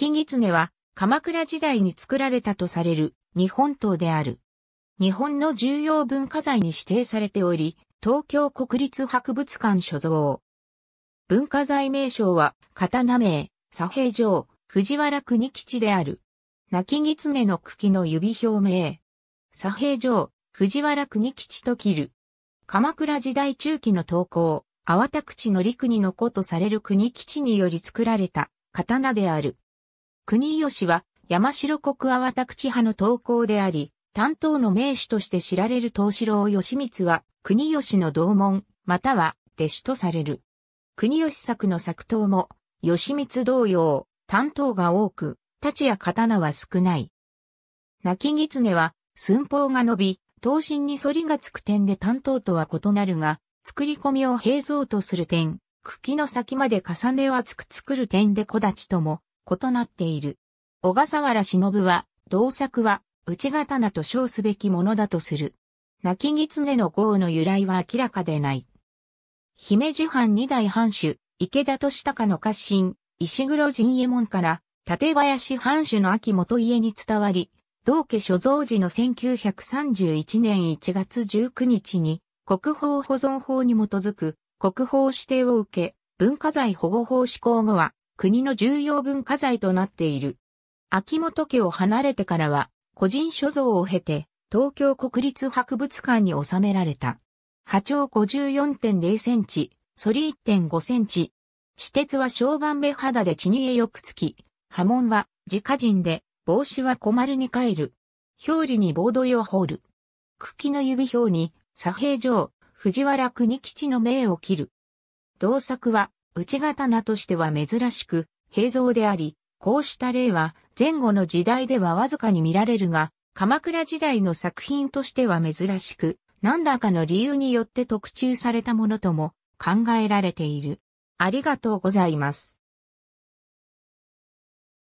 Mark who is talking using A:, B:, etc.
A: 金狐は鎌倉時代に作られたとされる日本刀である。日本の重要文化財に指定されており、東京国立博物館所蔵。文化財名称は刀名、左平城、藤原国吉である。泣き狐の茎の指表名。左平城、藤原国吉と切る。鎌倉時代中期の投稿、粟田口の陸に残とされる国吉により作られた刀である。国吉は山城国阿波田口派の投稿であり、担当の名手として知られる東四郎義満は、国吉の同門、または弟子とされる。国吉作の作刀も、義満同様、担当が多く、太刀や刀は少ない。泣き狐は、寸法が伸び、刀身に反りがつく点で担当とは異なるが、作り込みを平蔵とする点、茎の先まで重ねを厚く作る点で小立ちとも異なっている。小笠原忍は、同作は、内刀と称すべきものだとする。泣き狐の号の由来は明らかでない。姫路藩二代藩主、池田利隆の家臣、石黒陣右衛門から、立林藩主の秋元家に伝わり、道家所蔵時の1931年1月19日に、国宝保存法に基づく、国宝指定を受け、文化財保護法施行後は、国の重要文化財となっている。秋元家を離れてからは、個人所蔵を経て、東京国立博物館に収められた。波長54.0センチ、反り1.5センチ。私鉄は小判目肌で血にえよくつき、波紋は自家人で、帽子は小丸に帰る。表裏にボード絵を彫る。茎の指表に、左平城、藤原国吉の命を切る。同作は、内刀としては珍しく、平蔵であり、こうした例は前後の時代ではわずかに見られるが、鎌倉時代の作品としては珍しく、何らかの理由によって特注されたものとも考えられている。ありがとうございます。